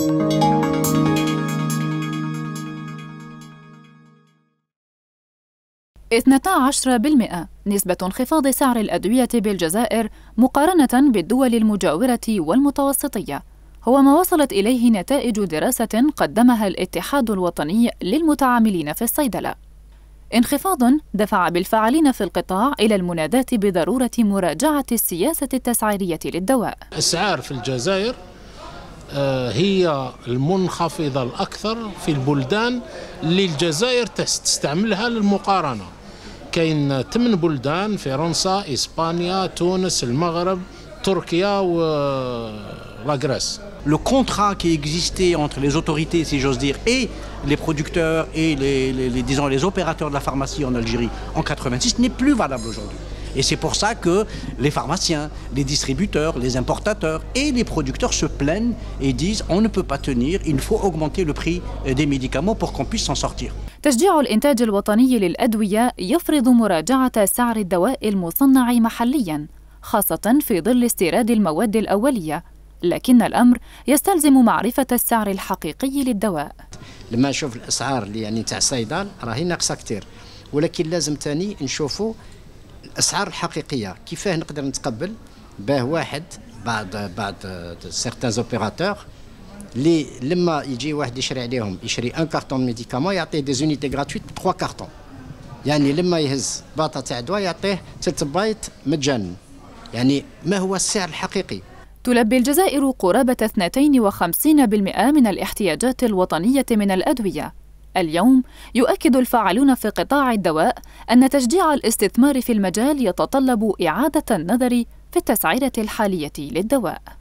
12% نسبة انخفاض سعر الأدوية بالجزائر مقارنة بالدول المجاورة والمتوسطية هو ما وصلت إليه نتائج دراسة قدمها الاتحاد الوطني للمتعاملين في الصيدلة انخفاض دفع بالفاعلين في القطاع إلى المناداة بضرورة مراجعة السياسة التسعيرية للدواء أسعار في الجزائر هي المنخفضة الأكثر في البلدان اللي الجزائر تستعملها للمقارنة كاين 8 بلدان فرنسا إسبانيا تونس المغرب تركيا و la Grèce. Le contrat qui existait entre les autorités, si j'ose dire, et les producteurs et les, les, les, disons, les opérateurs de la pharmacie en Algérie en 1986 n'est plus valable aujourd'hui. Et c'est pour ça que les pharmaciens, les distributeurs, les importateurs et les producteurs se plaignent et disent on ne peut pas tenir, il faut augmenter le prix euh, des médicaments pour qu'on puisse s'en sortir. تشجيع الإنتاج الوطني للأدوية يفرض مراجعة سعر الدواء المصنع محلياً، خاصة في ظل استيراد المواد الأولية، لكن الأمر يستلزم معرفة السعر الحقيقي للدواء. لما نشوف الأسعار اللي يعني تاع الصيدل راهي ناقصة كثير، ولكن لازم تاني نشوفوا الاسعار الحقيقيه كيفاه نقدر نتقبل باه واحد بعض بعض سيرتان زوبيراتور اللي لما يجي واحد يشري عليهم يشري ان كارتون ميديكامون يعطيه دي زونيتي غراتويت 3 كارتون يعني لما يهز باطه تاع دواء يعطيه ثلاث بايت مجانا يعني ما هو السعر الحقيقي تلبي الجزائر قرابة 52% من الاحتياجات الوطنية من الأدوية اليوم يؤكد الفاعلون في قطاع الدواء أن تشجيع الاستثمار في المجال يتطلب إعادة النظر في التسعيرة الحالية للدواء